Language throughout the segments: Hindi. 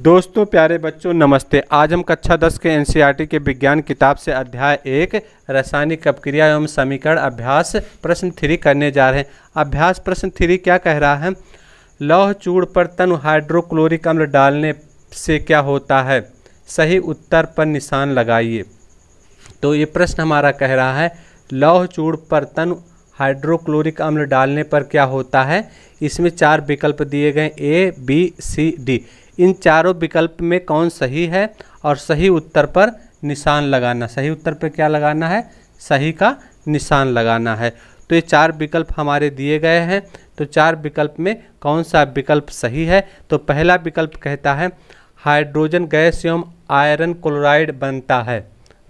दोस्तों प्यारे बच्चों नमस्ते आज हम कक्षा दस के एनसीईआरटी e के विज्ञान किताब से अध्याय एक रासायनिक अपक्रिया एवं समीकरण अभ्यास प्रश्न थ्री करने जा रहे हैं अभ्यास प्रश्न थ्री क्या कह रहा है लौह चूड़ पर तनु हाइड्रोक्लोरिक अम्ल डालने से क्या होता है सही उत्तर पर निशान लगाइए तो ये प्रश्न हमारा कह रहा है लौह चूड़ पर तनु हाइड्रोक्लोरिक अम्ल डालने पर क्या होता है इसमें चार विकल्प दिए गए ए बी सी डी इन चारों विकल्प में कौन सही है और सही उत्तर पर निशान लगाना सही उत्तर पर क्या लगाना है सही का निशान लगाना है तो ये चार विकल्प हमारे दिए गए हैं तो चार विकल्प में कौन सा विकल्प सही है तो पहला विकल्प कहता है हाइड्रोजन गैस एवं आयरन क्लोराइड बनता है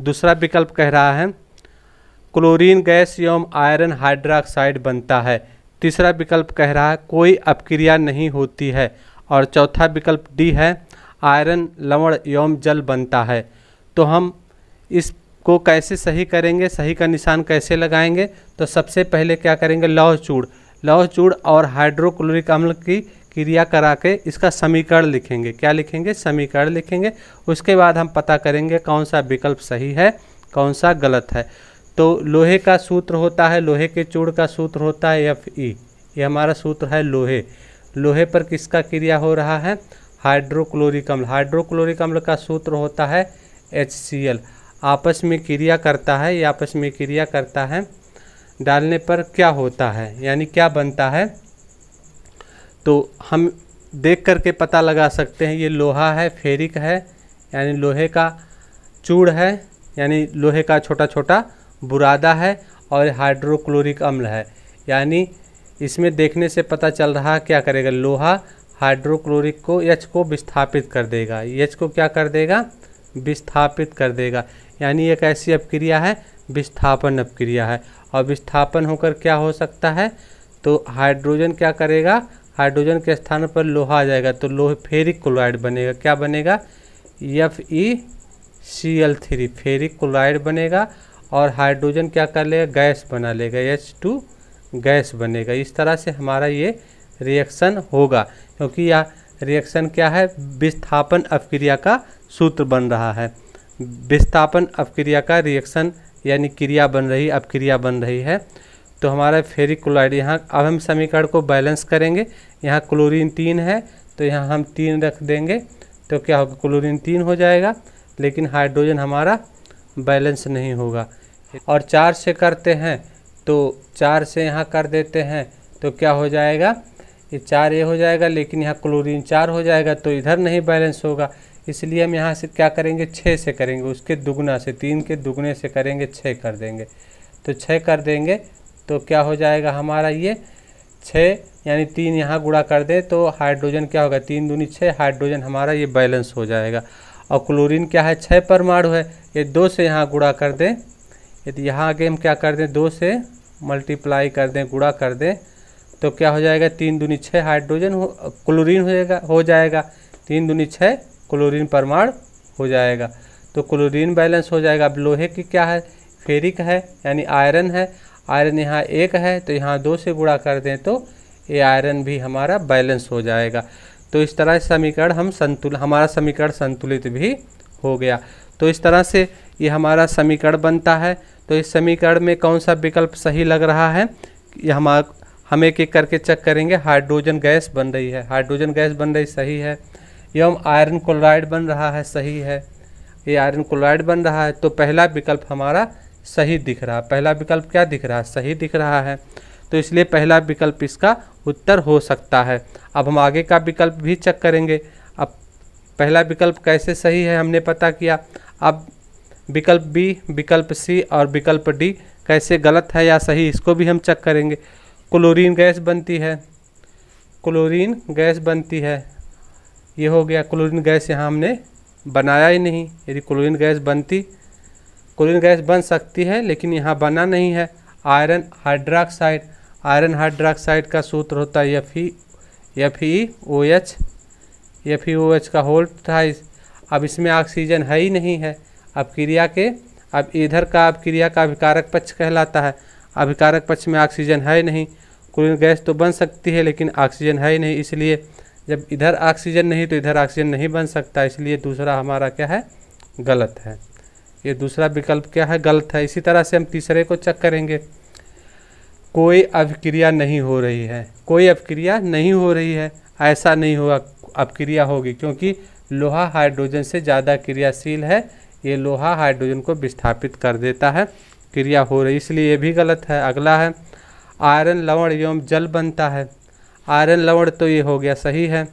दूसरा विकल्प कह रहा है क्लोरीन गैस एवं आयरन हाइड्रोक्साइड बनता है तीसरा विकल्प कह रहा है कोई अपक्रिया नहीं होती है और चौथा विकल्प डी है आयरन लवण एवं जल बनता है तो हम इसको कैसे सही करेंगे सही का निशान कैसे लगाएंगे तो सबसे पहले क्या करेंगे लौह चूड़ लौह चूड़ और हाइड्रोक्लोरिक अम्ल की क्रिया करा के इसका समीकरण लिखेंगे क्या लिखेंगे समीकरण लिखेंगे उसके बाद हम पता करेंगे कौन सा विकल्प सही है कौन सा गलत है तो लोहे का सूत्र होता है लोहे के चूड़ का सूत्र होता है एफ ई e। ये हमारा सूत्र है लोहे लोहे पर किसका क्रिया हो रहा है हाइड्रोक्लोरिक अम्ल हाइड्रोक्लोरिक अम्ल का सूत्र होता है एच आपस में क्रिया करता है ये आपस में क्रिया करता है डालने पर क्या होता है यानी क्या बनता है तो हम देख करके पता लगा सकते हैं ये लोहा है फेरिक है यानी लोहे का चूड़ है यानी लोहे का छोटा छोटा बुरादा है और हाइड्रोक्लोरिक अम्ल है यानी इसमें देखने से पता चल रहा क्या करेगा लोहा हाइड्रोक्लोरिक को एच को विस्थापित कर देगा एच को क्या कर देगा विस्थापित कर देगा यानी एक ऐसी अपक्रिया है विस्थापन अपक्रिया है और विस्थापन होकर क्या हो सकता है तो हाइड्रोजन क्या करेगा हाइड्रोजन के स्थान पर लोहा आ जाएगा तो लोहे फेरिक क्लोराइड बनेगा क्या बनेगा F E C L three ferric chloride बनेगा और हाइड्रोजन क्या कर लेगा गैस बना लेगा एच टू गैस बनेगा इस तरह से हमारा ये रिएक्शन होगा क्योंकि यह रिएक्शन क्या है विस्थापन अपक्रिया का सूत्र बन रहा है विस्थापन अपक्रिया का रिएक्शन यानी क्रिया बन रही अपक्रिया बन रही है तो हमारा फेरिक क्लोराइड यहाँ अब हम समीकरण को बैलेंस करेंगे यहाँ क्लोरीन तीन है तो यहाँ हम तीन रख देंगे तो क्या होगा क्लोरीन तीन हो जाएगा लेकिन हाइड्रोजन हमारा बैलेंस नहीं होगा और चार से करते हैं तो चार से यहाँ कर देते हैं तो क्या हो जाएगा ये चार ये हो जाएगा लेकिन यहाँ क्लोरीन चार हो जाएगा तो इधर नहीं बैलेंस होगा इसलिए हम यहाँ से क्या करेंगे छः से करेंगे उसके दुगना से तीन के दुगने से करेंगे छः कर देंगे तो छः कर देंगे तो क्या हो जाएगा हमारा ये छः यानी तीन यहाँ गुड़ा कर दें तो हाइड्रोजन क्या होगा तीन दूनी छः हाइड्रोजन हमारा ये बैलेंस हो जाएगा और क्लोरीन क्या है छः परमाणु है ये दो से यहाँ गुड़ा कर दें यदि यहाँ आगे हम क्या कर दें दो से मल्टीप्लाई कर दें गुड़ा कर दें तो क्या हो जाएगा तीन दूनी छः हाइड्रोजन हो क्लोरीन हो जाएगा हो जाएगा तीन दूनी छः क्लोरीन परमाणु हो जाएगा तो क्लोरीन बैलेंस हो जाएगा अब लोहे की क्या है फेरिक है यानी आयरन है आयरन यहाँ एक है तो यहाँ दो से गुड़ा कर दें तो ये आयरन भी हमारा बैलेंस हो जाएगा तो इस तरह समीकरण हम संतुल हमारा समीकरण संतुलित भी हो गया तो इस तरह से ये हमारा समीकरण बनता है तो इस समीकरण में कौन सा विकल्प सही लग रहा है हम हम एक एक करके चेक करेंगे हाइड्रोजन गैस बन रही है हाइड्रोजन गैस बन रही सही है एवं आयरन क्लोराइड बन रहा है सही है ये आयरन क्लोराइड बन रहा है तो पहला विकल्प हमारा सही दिख रहा है पहला विकल्प क्या दिख रहा है सही दिख रहा है तो इसलिए पहला विकल्प इसका उत्तर हो सकता है अब हम आगे का विकल्प भी चेक करेंगे अब पहला विकल्प कैसे सही है हमने पता किया अब विकल्प बी विकल्प सी और विकल्प डी कैसे गलत है या सही इसको भी हम चेक करेंगे क्लोरीन गैस बनती है क्लोरीन गैस बनती है ये हो गया क्लोरीन गैस यहाँ हमने बनाया ही नहीं यदि क्लोरीन गैस बनती क्लोरीन गैस बन सकती है लेकिन यहाँ बना नहीं है आयरन हाइड्रोक्साइड आयरन हाइड्रोक्साइड का सूत्र होता है F E F E O H F E O H का होल्ड था अब इसमें ऑक्सीजन है ही नहीं है अब क्रिया के अब इधर का अब क्रिया का अभिकारक पक्ष कहलाता है अभिकारक पक्ष में ऑक्सीजन है नहीं क्लोरीन गैस तो बन सकती है लेकिन ऑक्सीजन है नहीं इसलिए जब इधर ऑक्सीजन नहीं तो इधर ऑक्सीजन नहीं बन सकता इसलिए दूसरा हमारा क्या है गलत है ये दूसरा विकल्प क्या है गलत है इसी तरह से हम तीसरे को चेक करेंगे कोई अभिक्रिया नहीं हो रही है कोई अभिक्रिया नहीं हो रही है ऐसा नहीं होगा अभिक्रिया होगी क्योंकि लोहा हाइड्रोजन से ज़्यादा क्रियाशील है ये लोहा हाइड्रोजन को विस्थापित कर देता है क्रिया हो रही इसलिए ये भी गलत है अगला है आयरन लवण एवं जल बनता है आयरन लवण तो ये हो गया सही है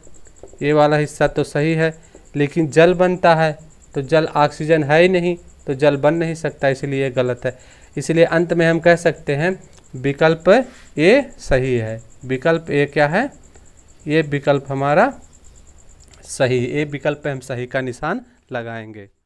ये वाला हिस्सा तो सही है लेकिन जल बनता है तो जल ऑक्सीजन है ही नहीं तो जल बन नहीं सकता इसलिए ये गलत है इसलिए अंत में हम कह सकते हैं विकल्प ए सही है विकल्प ए क्या है ये विकल्प हमारा सही ए विकल्प हम सही का निशान लगाएंगे